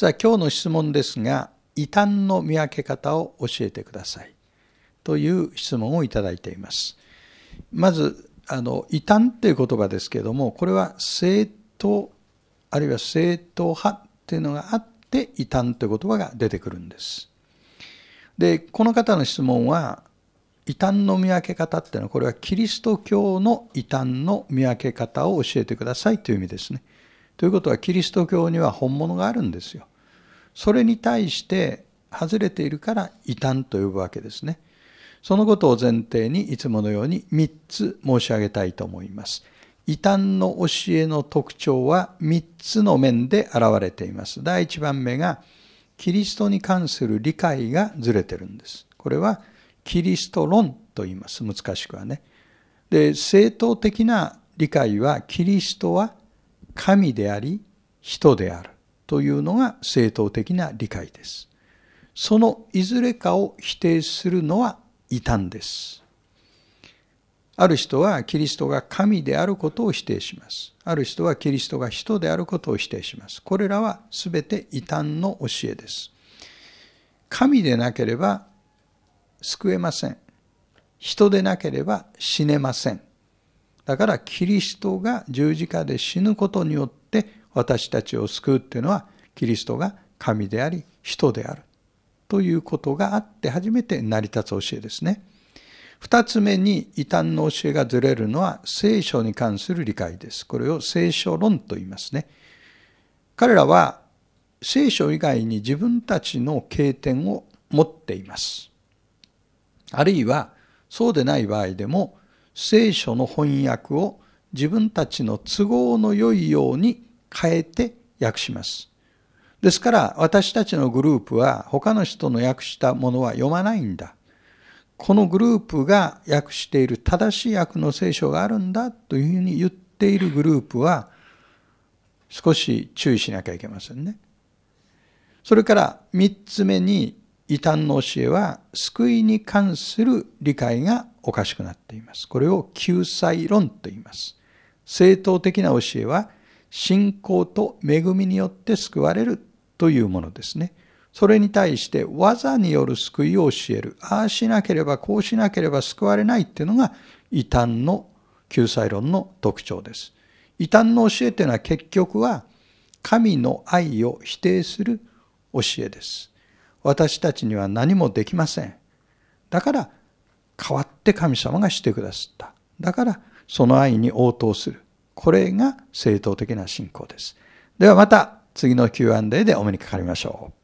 さあ今日の質問ですが異端の見分け方を教えてくださいという質問をいただいていますまずあの異端っていう言葉ですけどもこれは正当あるいは正当派っていうのがあって異端という言葉が出てくるんですでこの方の質問は異端の見分け方っていうのはこれはキリスト教の異端の見分け方を教えてくださいという意味ですねということはキリスト教には本物があるんですよそれに対して外れているから異端と呼ぶわけですね。そのことを前提にいつものように3つ申し上げたいと思います。異端の教えの特徴は3つの面で現れています。第1番目がキリストに関する理解がずれてるんです。これはキリスト論と言います。難しくはね。で、正当的な理解はキリストは神であり人である。というのが正当的な理解です。そのいずれかを否定するのは異端です。ある人はキリストが神であることを否定します。ある人はキリストが人であることを否定します。これらは全て異端の教えです。神でなければ救えません。人でなければ死ねません。だからキリストが十字架で死ぬことによって私たちを救うっていうのはキリストが神であり人であるということがあって初めて成り立つ教えですね。二つ目に異端の教えがずれるのは聖書に関する理解です。これを聖書論と言いますね。彼らは聖書以外に自分たちの経典を持っています。あるいはそうでない場合でも聖書の翻訳を自分たちの都合の良いように変えて訳します。ですから私たちのグループは他の人の訳したものは読まないんだ。このグループが訳している正しい訳の聖書があるんだというふうに言っているグループは少し注意しなきゃいけませんね。それから3つ目に異端の教えは救いに関する理解がおかしくなっています。これを救済論と言います。正当的な教えは信仰と恵みによって救われるというものですね。それに対して技による救いを教える。ああしなければこうしなければ救われないっていうのが異端の救済論の特徴です。異端の教えというのは結局は神の愛を否定する教えです。私たちには何もできません。だから代わって神様がしてくださった。だからその愛に応答する。これが正当的な信仰です。ではまた次の Q&A でお目にかかりましょう。